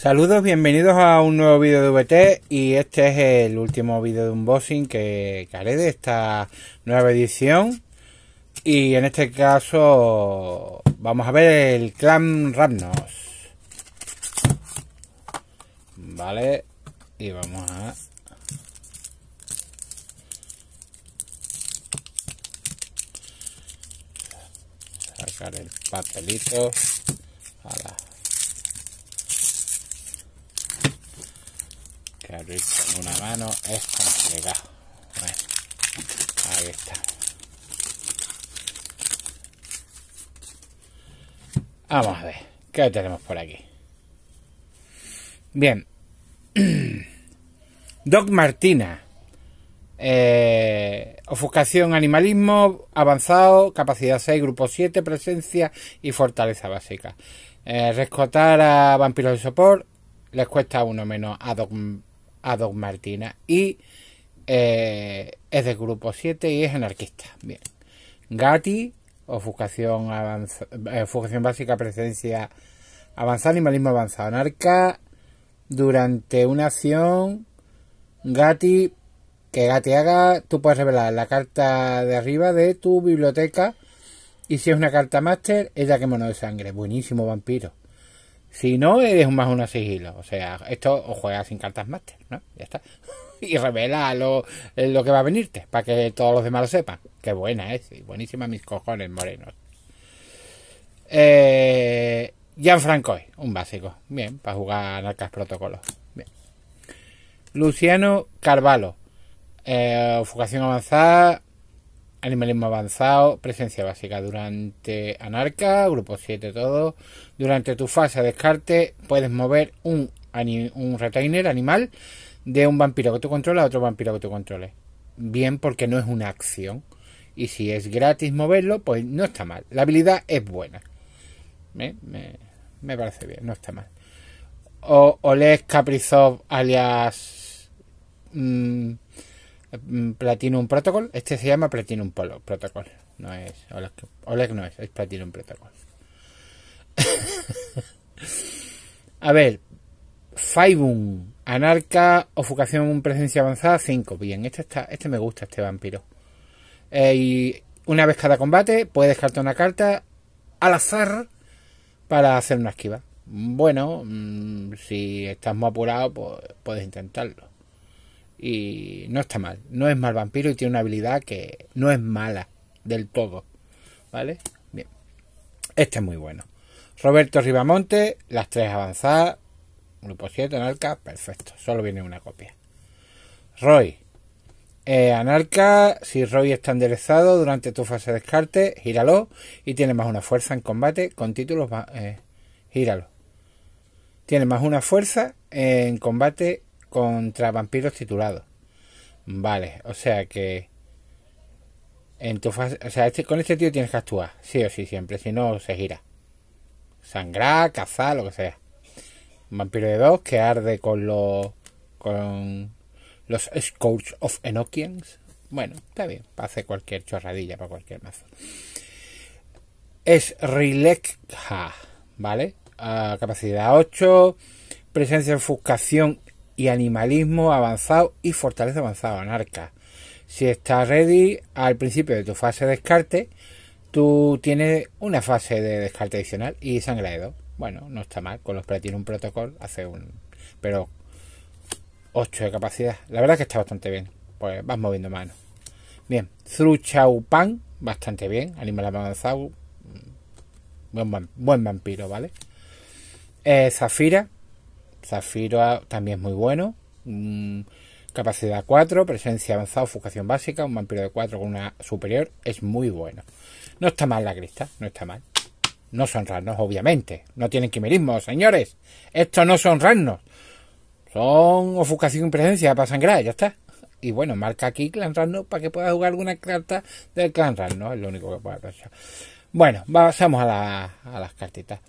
Saludos, bienvenidos a un nuevo vídeo de VT y este es el último vídeo de unboxing que, haré de esta nueva edición y en este caso vamos a ver el Clan Ramnos vale y vamos a sacar el papelito con una mano es complicado. ahí está. Vamos a ver, ¿qué tenemos por aquí? Bien. Doc Martina. Eh, ofuscación, animalismo avanzado, capacidad 6, grupo 7, presencia y fortaleza básica. Eh, rescatar a vampiros de sopor les cuesta uno menos a Doc a Don Martina y eh, es del grupo 7 y es anarquista. Bien. Gati ofuscación, eh, básica, presencia avanzada, animalismo avanzado. Anarca, durante una acción, Gati que Gati haga, tú puedes revelar la carta de arriba de tu biblioteca. Y si es una carta máster, ella quemó mono de sangre. Buenísimo vampiro. Si no, eres más una sigilo. O sea, esto o juegas sin cartas máster, ¿no? Ya está. y revela lo, lo que va a venirte, para que todos los demás lo sepan. Qué buena es, ¿eh? buenísima mis cojones morenos. Eh, Francoy, un básico. Bien, para jugar Narcas Protocolos Bien. Luciano Carvalho. Eh, fugación avanzada, Animalismo avanzado, presencia básica durante anarca, grupo 7 todo. Durante tu fase de descarte puedes mover un, un retainer animal de un vampiro que tú controles a otro vampiro que tú controles. Bien porque no es una acción. Y si es gratis moverlo, pues no está mal. La habilidad es buena. Me, parece bien, no está mal. O les Kaprizov alias... Mm, Mm, Platinum Protocol. Este se llama Platinum Polo Protocol. No es Oleg, no es, es Platinum Protocol. A ver, Faibun, Anarca, Ofucación, Presencia Avanzada 5. Bien, este, está, este me gusta, este vampiro. Eh, y una vez cada combate, puedes descartar una carta al azar para hacer una esquiva. Bueno, mm, si estás muy apurado, pues, puedes intentarlo y no está mal. No es mal vampiro y tiene una habilidad que no es mala del todo. ¿Vale? Bien. Este es muy bueno. Roberto Ribamonte, las tres avanzadas. Grupo 7, Anarca, perfecto. Solo viene una copia. Roy. Eh, anarca, si Roy está enderezado durante tu fase de descarte, gíralo y tiene más una fuerza en combate con títulos eh, gíralo. Tiene más una fuerza eh, en combate contra vampiros titulados. Vale, o sea que... En tu fase, o sea, este, con este tío tienes que actuar, sí o sí, siempre, si no, se gira. Sangrar, cazar, lo que sea. Vampiro de dos que arde con los. con los Scourge of Enochians. Bueno, está bien, hacer cualquier chorradilla para cualquier mazo. Es Rilekha ¿vale? Ah, capacidad 8, presencia, de enfuscación y animalismo avanzado y fortaleza avanzada anarca. Si estás ready al principio de tu fase de descarte, tú tienes una fase de descarte adicional y sangre de dos. Bueno, no está mal, con los un protocolo hace un... pero 8 de capacidad. La verdad que está bastante bien, pues vas moviendo manos. Bien, Zru Chau Pan, bastante bien, animal avanzado, mm, buen, vampiro, ¿vale? Eh, Zafira, Zafiro también es muy bueno. Mm, capacidad 4, presencia avanzada, ofuscación básica, un vampiro de 4 con una superior, es muy bueno. No está mal la crista, no está mal. No son ranos, obviamente. No tienen quimerismo, señores. Estos no son ranos. Son ofuscación y presencia para sangrar, ya está. Y bueno, marca aquí Clan Rano para que pueda jugar alguna carta del Clan Rano. Es lo único que puede pasar. Bueno, pasamos a las cartitas.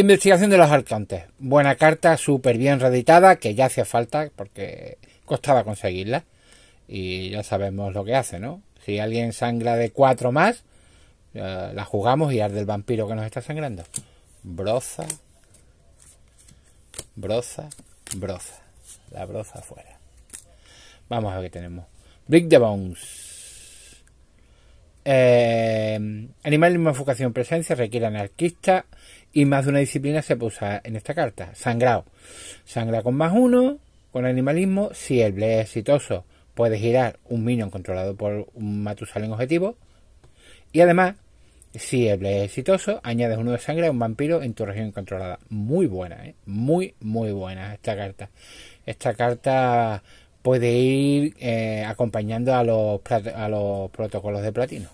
Investigación de los arcantes. Buena carta, súper bien reeditada, que ya hacía falta porque costaba conseguirla. Y ya sabemos lo que hace, ¿no? Si alguien sangra de cuatro más, eh, la jugamos y arde el vampiro que nos está sangrando. Broza, broza, broza. La broza afuera. Vamos a ver qué tenemos. Brick the Bones. Eh, animal de presencia requiere anarquista y más de una disciplina se puede usar en esta carta. Sangrado. Sangra con más uno, con animalismo, si el ble es exitoso Puedes girar un minion controlado por un matusal en objetivo. Y además, si el ble es exitoso, añades uno de sangre a un vampiro en tu región controlada. Muy buena, ¿eh? muy, muy buena esta carta. Esta carta puede ir eh, acompañando a los, a los protocolos de platino.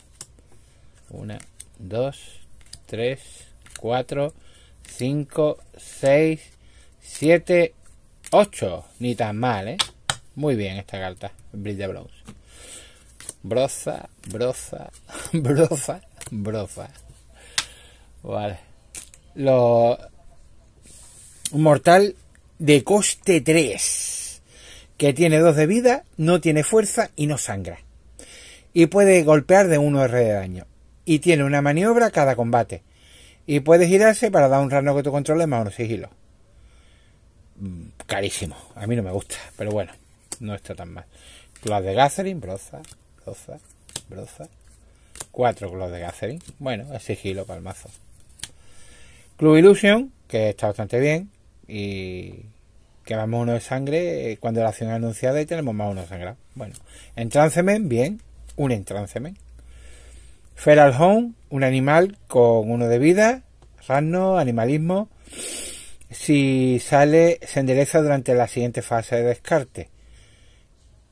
Una, dos, tres, 4, 5, 6, 7, 8. Ni tan mal, ¿eh? Muy bien esta carta, Bridge de Bronze. Broza, broza, broza, broza. Vale. Lo... Un mortal de coste 3. Que tiene 2 de vida, no tiene fuerza y no sangra. Y puede golpear de 1 R de daño. Y tiene una maniobra cada combate. Y puedes girarse para dar un rano que tú controles más menos 6 hilos. Mm, carísimo. A mí no me gusta, pero bueno, no está tan mal. Club de Gathering, broza, broza, broza. cuatro Cloth de Gathering. Bueno, 6 hilos para el mazo. Club Illusion, que está bastante bien. Y que uno de sangre eh, cuando la acción es anunciada y tenemos más uno de sangrado. Bueno, Entrancemen, bien. Un Entrancemen. Feral Home, un animal con uno de vida, rano, animalismo. Si sale, se endereza durante la siguiente fase de descarte.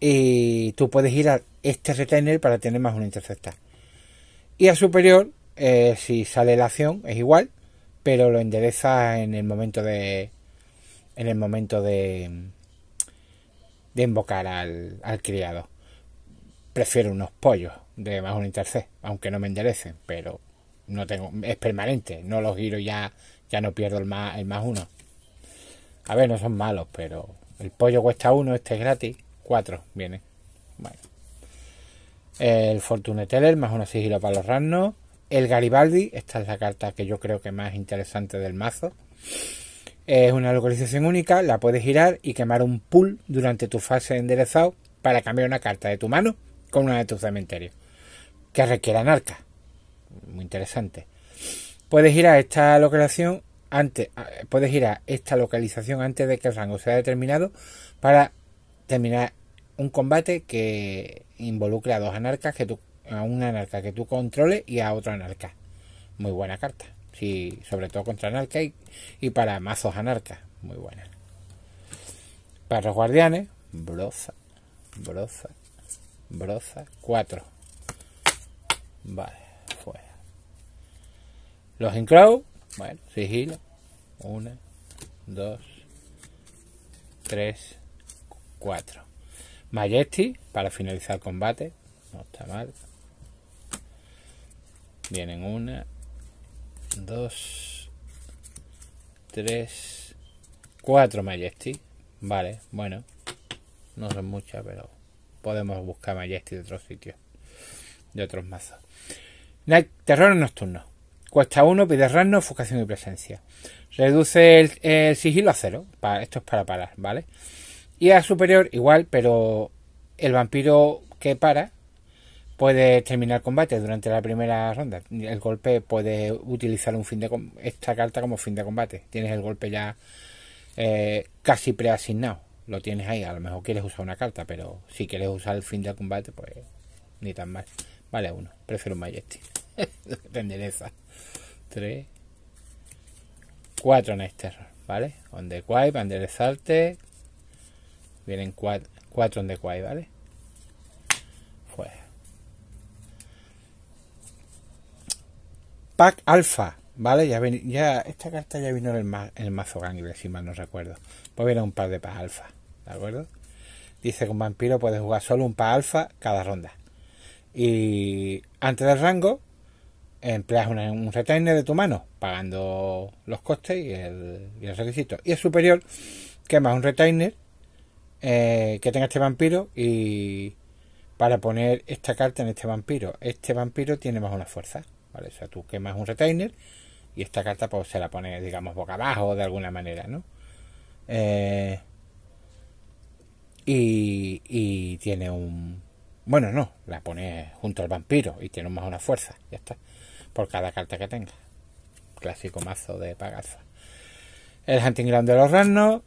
Y tú puedes girar este retainer para tener más una interceptar. Y a superior, eh, si sale la acción, es igual, pero lo endereza en el momento de. En el momento de. De invocar al criado prefiero unos pollos de más un intercés, aunque no me enderecen, pero no tengo, es permanente, no los giro ya, ya no pierdo el más, el más uno. A ver, no son malos, pero el pollo cuesta uno, este es gratis, cuatro viene. Bueno. El Fortune Teller, más uno sigilo para los rasnos. El Garibaldi, esta es la carta que yo creo que más interesante del mazo. Es una localización única, la puedes girar y quemar un pool durante tu fase de enderezado para cambiar una carta de tu mano con una de tus cementerios que requiera anarca Muy interesante. Puedes ir a esta localización antes, puedes ir a esta localización antes de que el rango sea determinado para terminar un combate que involucre a dos anarcas que tú, a una anarca que tú controles y a otra anarca. Muy buena carta. Sí, sobre todo contra anarca y, para mazos anarca Muy buena. Para los guardianes, broza, broza broza 4. Vale, fuera. Los enclaves, bueno, sigilo. 1, 2, 3, 4. Majesty para finalizar el combate. No está mal. Vienen 1 2 3 4 Majesty. Vale, bueno. No son muchas, pero podemos buscar Majestic de otros sitios, de otros mazos. Terror Nocturno. Cuesta 1, pide rasno, enfocación y presencia. Reduce el, sigilo a cero. esto es para parar, ¿vale? Y a superior igual, pero el vampiro que para puede terminar combate durante la primera ronda. El golpe puede utilizar un fin de esta carta como fin de combate. Tienes el golpe ya eh, casi preasignado lo tienes ahí. A lo mejor quieres usar una carta, pero si quieres usar el fin del combate, pues ni tan mal. Vale, uno. Prefiero un Majesty. Te Tres. Cuatro Nester, ¿vale? On the Quai, para salte Vienen cuatro, cuatro on the ¿vale? pues Pack Alpha, ¿vale? Ya, ya esta carta ya vino en el, mazo Gangue, si mal no recuerdo. O un par de pas alfa, ¿de acuerdo? Dice que un vampiro puede jugar solo un pas alfa cada ronda. Y antes del rango, empleas un retainer de tu mano, pagando los costes y el, requisito. Y es superior que más un retainer eh, que tenga este vampiro y para poner esta carta en este vampiro. Este vampiro tiene más una fuerza, ¿vale? O sea, tú quemas un retainer y esta carta pues se la pone, digamos, boca abajo de alguna manera, ¿no? Eh, y, tiene un... Bueno, no, la pone junto al vampiro y tiene más una fuerza, ya está. Por cada carta que tenga. Clásico mazo de pagaza. El Hunting Ground de los rasnos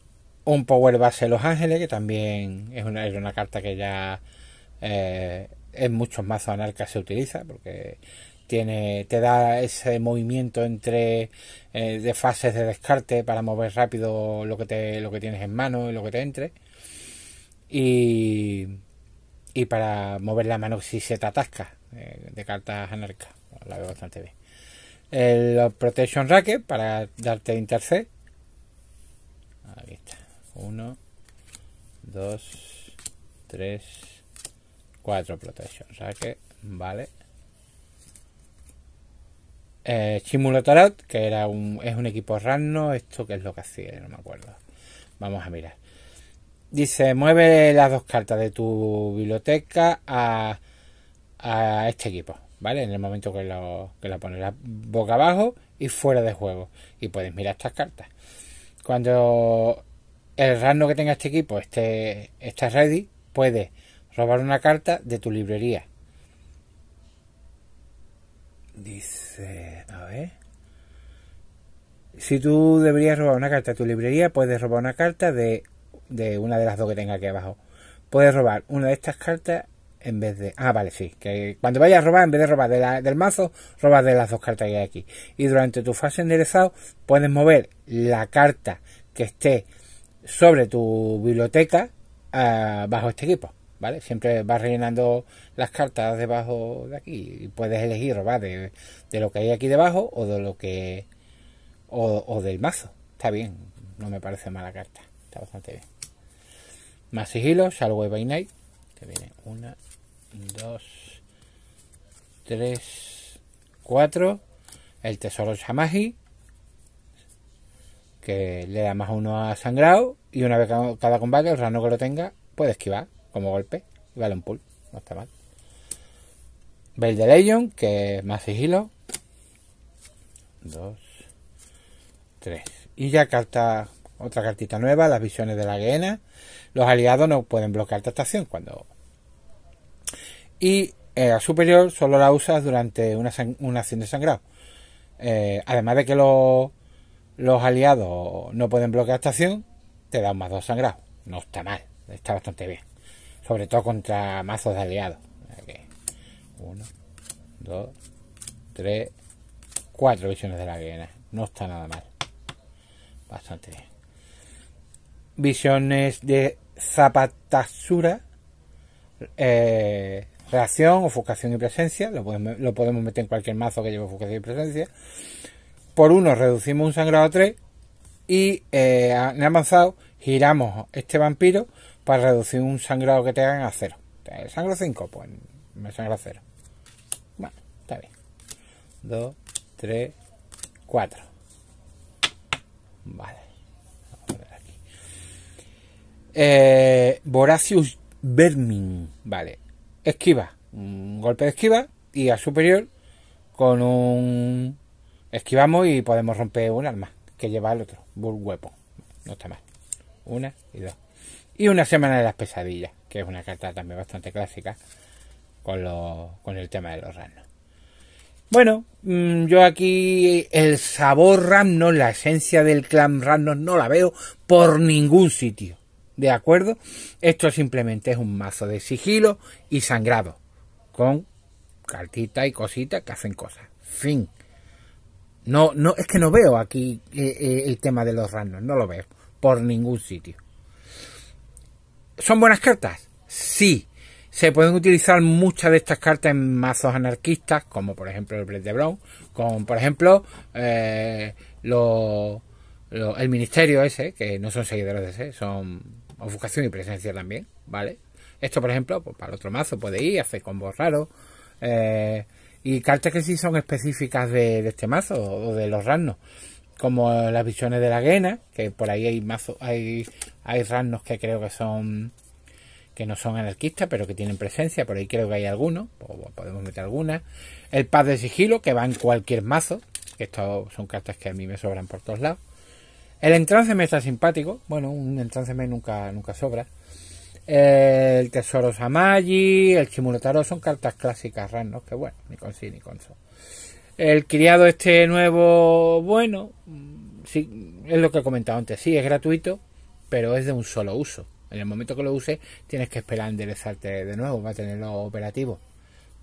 Un Power Base Los Ángeles, que también es una, una carta que ya eh, en muchos mazos anarcas se utiliza, porque tiene, te da ese movimiento entre eh, de fases de descarte para mover rápido lo que te, lo que tienes en mano y lo que te entre. Y, y para mover la mano si se te atasca eh, de cartas anarcas. La veo bastante bien. El Protection Racket para darte intercept. Ahí está. Uno, dos, tres, cuatro Protection Racket. Vale. Eh, que era un, es un equipo random. Esto que es lo que hacía, no me acuerdo. Vamos a mirar. Dice, mueve las dos cartas de tu biblioteca a, a este equipo, ¿vale? En el momento que, lo, que la pones boca abajo y fuera de juego. Y puedes mirar estas cartas. Cuando el random que tenga este equipo esté, está ready, puede robar una carta de tu librería Dice, a ver. Si tú deberías robar una carta de tu librería, puedes robar una carta de, de una de las dos que tenga aquí abajo. Puedes robar una de estas cartas en vez de. Ah, vale, sí. Que cuando vayas a robar, en vez de robar del mazo, robas de las dos cartas que hay aquí. Y durante tu fase enderezado, puedes mover la carta que esté sobre tu biblioteca ah, bajo este equipo. ¿vale? Siempre vas rellenando las cartas debajo de aquí y puedes elegir, ¿va? De, lo que hay aquí debajo o de lo que... O, del mazo. Está bien, no me parece mala carta. Está bastante bien. Más sigilo, salvo by night. Que viene una, dos, tres, cuatro. El tesoro shamaji Que le da más uno a sangrado. Y una vez cada combate, el rano que lo tenga puede esquivar como golpe. Y vale no está mal. Veil de Legion, que es más sigilo. Dos, tres. Y ya carta, otra cartita nueva, las visiones de la guena. Los aliados no pueden bloquear esta estación cuando. Y la eh, superior solo la usas durante una, acción de sangrado. Eh, además de que los, los aliados no pueden bloquear esta acción, te da un más dos sangrado. No está mal, está bastante bien sobre todo contra mazos de aliados. Uno, dos, tres, cuatro visiones de la guerra. No está nada mal. Bastante bien. Visiones de Zapatasura. Eh, reacción, ofuscación y presencia. Lo podemos, meter en cualquier mazo que lleve ofuscación y presencia. Por uno reducimos un sangrado a tres... Y eh, en avanzado giramos este vampiro para reducir un sangrado que te hagan a cero. el eh, sangro 5, pues me sangra cero. Bueno, está bien. 2, 3, 4. Vale. Vamos a ver aquí. Eh, Vermin. Vale. Esquiva. Un golpe de esquiva y a superior con un... Esquivamos y podemos romper un alma que lleva el otro. Bull Weapon. No está mal. Una y dos. Y Una Semana de las Pesadillas, que es una carta también bastante clásica con, con el tema de los ranos Bueno, mm, yo aquí el sabor ramno, la esencia del clan ranos no la veo por ningún sitio. ¿De acuerdo? Esto simplemente es un mazo de sigilo y sangrado. Con cartitas y cositas que hacen cosas. Fin. No, no, es que no veo aquí eh, eh, el tema de los ranos, no lo veo por ningún sitio. ¿Son buenas cartas? Sí. Se pueden utilizar muchas de estas cartas en mazos anarquistas, como por ejemplo el Blade de Brown, como por ejemplo eh, el ministerio ese, que no son seguidores de ese, son ofuscación y presencia también, ¿vale? Esto por ejemplo, pues, para otro mazo puede ir, hace combos raros. Eh, y cartas que sí son específicas de, de este mazo o de los ranos como las visiones de la guena, que por ahí hay mazo, hay, hay ranos que creo que son que no son anarquistas, pero que tienen presencia, por ahí creo que hay algunos, o podemos meter algunas. El paz de sigilo, que va en cualquier mazo, que esto son cartas que a mí me sobran por todos lados. El entrance me está simpático, bueno, un entrance me nunca, nunca sobra. El tesoro Samayi, el Chimulotaro, son cartas clásicas ranos, que bueno, ni con sí ni con so. El criado este nuevo, bueno, mm, sí, es lo que he comentado antes, sí, es gratuito, pero es de un solo uso. En el momento que lo uses, tienes que esperar a enderezarte de nuevo para tenerlo operativo.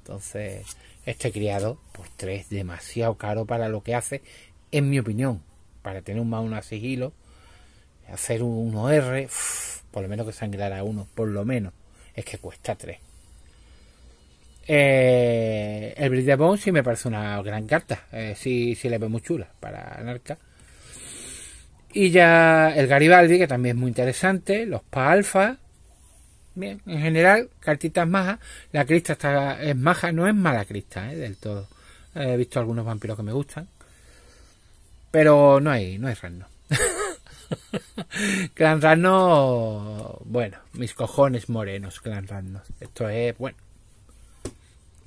Entonces, este criado por pues, tres demasiado caro para lo que hace, en mi opinión, para tener un Mauna sigilo, hacer un r por lo menos que sangrara uno, por lo menos, es que cuesta tres eh, el Bridge de sí me parece una gran carta. Eh, sí, sí le ve muy chula para narca Y ya el Garibaldi, que también es muy interesante. Los Pa Alfa. Bien, en general, cartitas majas. La crista está, es maja, no es mala crista, eh, del todo. He visto algunos vampiros que me gustan. Pero no hay, no hay Rano. Clan Rano, bueno, mis cojones morenos, Clan Rano. Esto es, bueno,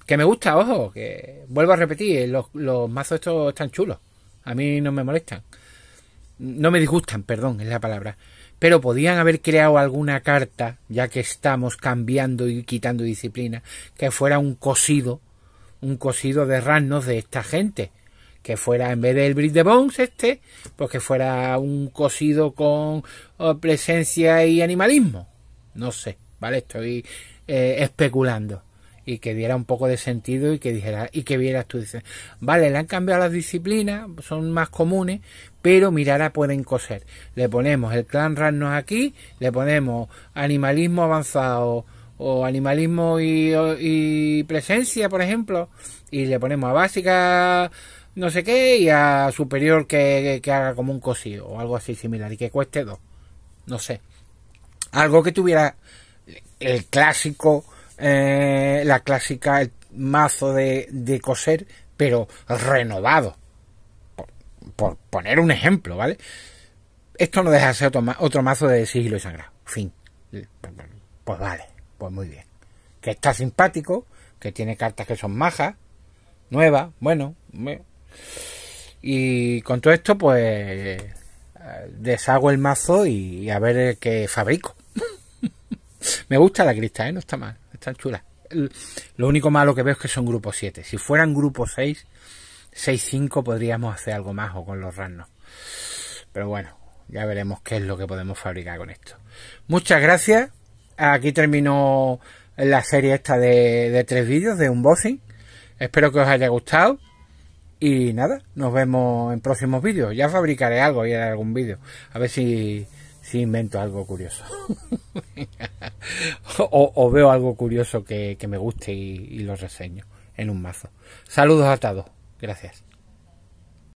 que me gusta, ojo, que vuelvo a repetir, los, los mazos estos están chulos. A mí no me molestan. No me disgustan, perdón, es la palabra. Pero podían haber creado alguna carta, ya que estamos cambiando y quitando disciplina, que fuera un cosido, un cosido de rasnos de esta gente. Que fuera, en vez del Brit de Bones este, pues que fuera un cosido con oh, presencia y animalismo. No sé, ¿vale? Estoy eh, especulando y que diera un poco de sentido y que dijera y que vieras tú dices, vale, le han cambiado las disciplinas, son más comunes, pero mirará pueden coser. Le ponemos el clan Ragnos aquí, le ponemos animalismo avanzado o animalismo y, presencia, por ejemplo, y le ponemos a básica no sé qué y a superior que, que haga como un cosido o algo así similar y que cueste dos. No sé. Algo que tuviera el clásico eh, la clásica el mazo de, coser, pero renovado. Por, poner un ejemplo, ¿vale? Esto no deja de ser otro, mazo de sigilo y sangrado. Fin. Pues vale, pues muy bien. Que está simpático, que tiene cartas que son majas, nuevas, bueno, Y con todo esto, pues deshago el mazo y a ver qué fabrico. Me gusta la crista, ¿eh? no está mal están Lo único malo que veo es que son grupos 7. Si fueran grupo 6, 6-5 podríamos hacer algo más o con los ranos. Pero bueno, ya veremos qué es lo que podemos fabricar con esto. Muchas gracias. Aquí terminó la serie esta de, tres vídeos de unboxing. Espero que os haya gustado. Y nada, nos vemos en próximos vídeos. Ya fabricaré algo y en algún vídeo. A ver si invento algo curioso. o, veo algo curioso que, me guste y, y lo reseño en un mazo. Saludos a todos. Gracias.